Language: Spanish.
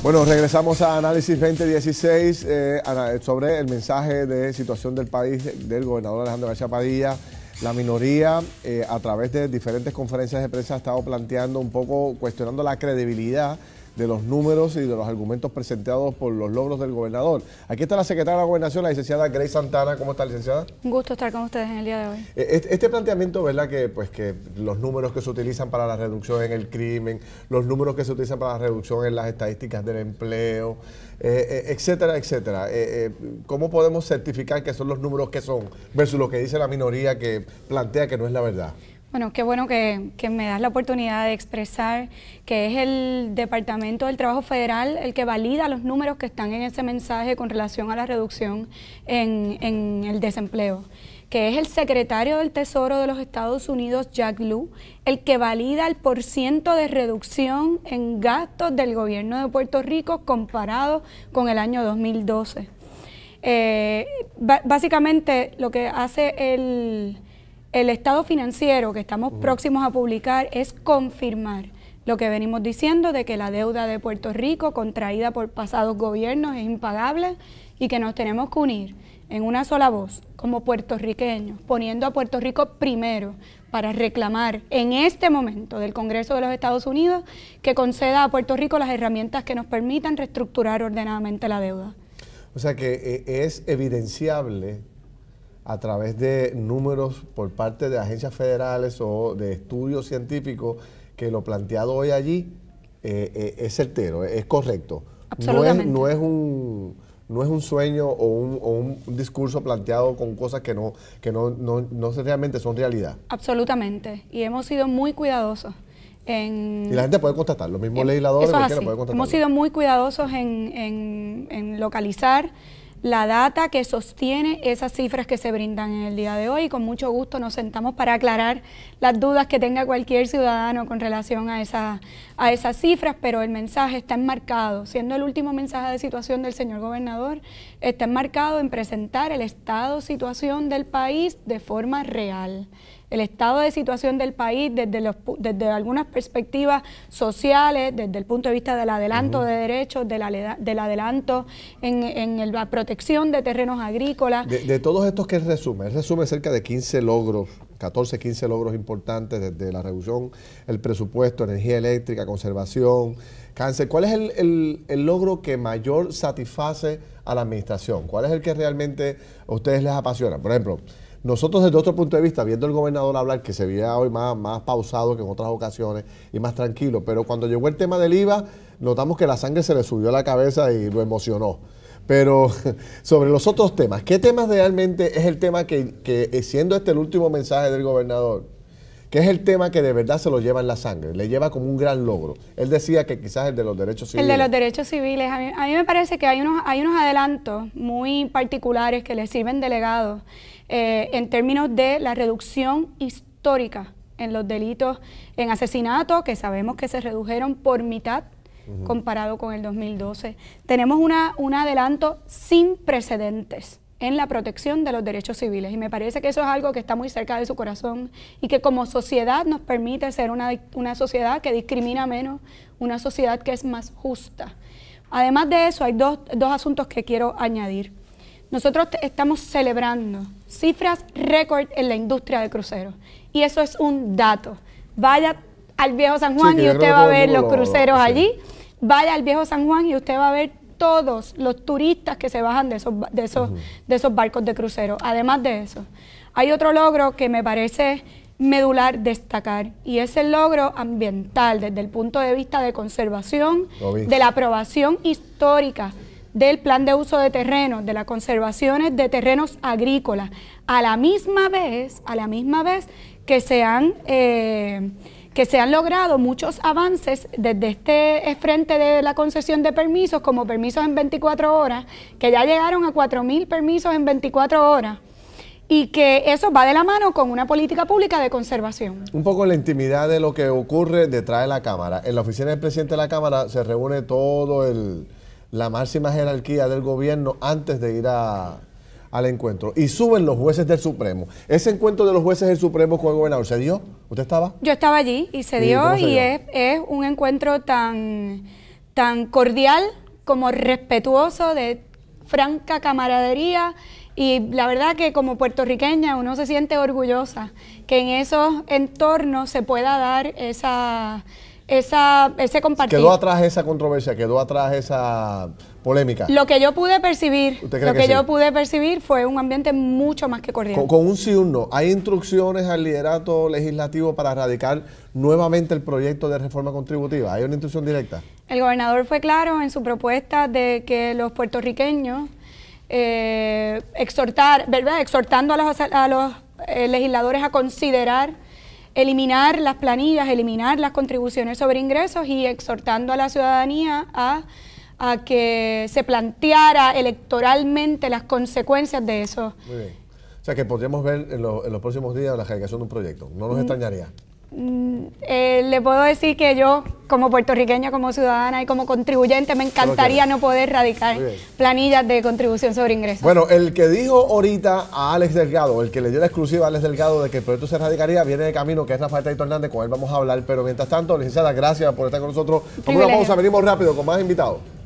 Bueno, regresamos a Análisis 2016 eh, eh, sobre el mensaje de situación del país del gobernador Alejandro García Padilla. La minoría, eh, a través de diferentes conferencias de prensa, ha estado planteando un poco, cuestionando la credibilidad de los números y de los argumentos presentados por los logros del gobernador. Aquí está la secretaria de la Gobernación, la licenciada Grace Santana. ¿Cómo está, licenciada? Un gusto estar con ustedes en el día de hoy. Eh, este, este planteamiento, ¿verdad? Que, pues, que los números que se utilizan para la reducción en el crimen, los números que se utilizan para la reducción en las estadísticas del empleo, eh, eh, etcétera, etcétera. ¿Cómo podemos certificar que son los números que son versus lo que dice la minoría que plantea que no es la verdad? Bueno, qué bueno que, me das la oportunidad de expresar que es el Departamento del Trabajo Federal el que valida los números que están en ese mensaje con relación a la reducción en, el desempleo que es el secretario del Tesoro de los Estados Unidos, Jack Lew, el que valida el porcentaje de reducción en gastos del gobierno de Puerto Rico comparado con el año 2012. Eh, básicamente lo que hace el, el estado financiero que estamos próximos a publicar es confirmar lo que venimos diciendo de que la deuda de Puerto Rico contraída por pasados gobiernos es impagable y que nos tenemos que unir en una sola voz como puertorriqueños, poniendo a Puerto Rico primero para reclamar en este momento del Congreso de los Estados Unidos que conceda a Puerto Rico las herramientas que nos permitan reestructurar ordenadamente la deuda. O sea que eh, es evidenciable a través de números por parte de agencias federales o de estudios científicos que lo planteado hoy allí eh, eh, es certero, es correcto. No es, un no es un sueño o un, discurso planteado con cosas que no, que no, no, realmente son realidad. Absolutamente. Y hemos sido muy cuidadosos. En, y la gente puede constatar los mismos eh, legisladores, Eso puede contestar. Hemos sido muy cuidadosos en, en localizar la data que sostiene esas cifras que se brindan en el día de hoy. con mucho gusto nos sentamos para aclarar las dudas que tenga cualquier ciudadano con relación a, a esas cifras, pero el mensaje está enmarcado, siendo el último mensaje de situación del señor gobernador, está enmarcado en presentar el estado situación del país de forma real el estado de situación del país desde, los, desde algunas perspectivas sociales, desde el punto de vista del adelanto de derechos, del, adelanto en, la protección de terrenos agrícolas. De, todos estos que resume, resume cerca de 15 logros 14, 15 logros importantes desde la reducción, el presupuesto, energía eléctrica, conservación, cáncer. ¿Cuál es el, el, logro que mayor satisface a la administración? ¿Cuál es el que realmente a ustedes les apasiona? Por ejemplo, nosotros desde otro punto de vista, viendo al gobernador hablar, que se veía hoy más, más pausado que en otras ocasiones y más tranquilo, pero cuando llegó el tema del IVA, notamos que la sangre se le subió a la cabeza y lo emocionó. Pero sobre los otros temas, ¿qué temas realmente es el tema que eh, siendo este el último mensaje del gobernador? que es el tema que de verdad se lo lleva en la sangre, le lleva como un gran logro. Él decía que quizás el de los derechos civiles. El de los derechos civiles, a mí, me parece que hay unos, hay unos adelantos muy particulares que le sirven delegados eh, en términos de la reducción histórica en los delitos en asesinato, que sabemos que se redujeron por mitad comparado con el 2012. Tenemos una, un adelanto sin precedentes en la protección de los derechos civiles. Y me parece que eso es algo que está muy cerca de su corazón y que como sociedad nos permite ser una, sociedad que discrimina menos, una sociedad que es más justa. Además de eso, hay dos, asuntos que quiero añadir. Nosotros estamos celebrando cifras récord en la industria de cruceros y eso es un dato. Vaya al viejo San Juan y usted va a ver los cruceros allí. Vaya al viejo San Juan y usted va a ver todos los turistas que se bajan de esos, de esos, de esos barcos de crucero. Además de eso, hay otro logro que me parece medular destacar y es el logro ambiental desde el punto de vista de conservación, de la aprobación histórica del plan de uso de terrenos, de las conservaciones de terrenos agrícolas, a la misma vez, a la misma vez que se han eh, que se han logrado muchos avances desde este frente de la concesión de permisos, como permisos en 24 horas, que ya llegaron a 4.000 permisos en 24 horas y que eso va de la mano con una política pública de conservación. Un poco la intimidad de lo que ocurre detrás de la Cámara. En la oficina del presidente de la Cámara se reúne todo el la máxima jerarquía del gobierno antes de ir a, al encuentro y suben los jueces del Supremo. Ese encuentro de los jueces del Supremo con el gobernador, ¿se dio? ¿Usted estaba? Yo estaba allí y se dio y, es, un encuentro tan, tan cordial como respetuoso de franca camaradería y la verdad que como puertorriqueña uno se siente orgullosa que en esos entornos se pueda dar esa, esa, ese compartir. Quedó atrás esa controversia, quedó atrás esa polémica. Lo que yo pude percibir, lo que, yo pude percibir fue un ambiente mucho más que corriente. Con, un sí un no, ¿hay instrucciones al liderato legislativo para erradicar nuevamente el proyecto de reforma contributiva? ¿Hay una instrucción directa? El gobernador fue claro en su propuesta de que los puertorriqueños eh, exhortar, ¿verdad? Exhortando a los, eh, legisladores a considerar eliminar las planillas, eliminar las contribuciones sobre ingresos y exhortando a la ciudadanía a a que se planteara electoralmente las consecuencias de eso. Muy bien. O sea, que podríamos ver en, los próximos días la radicación de un proyecto. ¿No nos mm. extrañaría? Mm, eh, le puedo decir que yo, como puertorriqueña, como ciudadana y como contribuyente, me encantaría no poder radicar planillas de contribución sobre ingresos. Bueno, el que dijo ahorita a Alex Delgado, el que le dio la exclusiva a Alex Delgado de que el proyecto se radicaría, viene de camino, que es Rafael Taito Hernández, con él vamos a hablar, pero mientras tanto, licenciada, gracias por estar con nosotros. Vamos una pausa, venimos rápido con más invitados.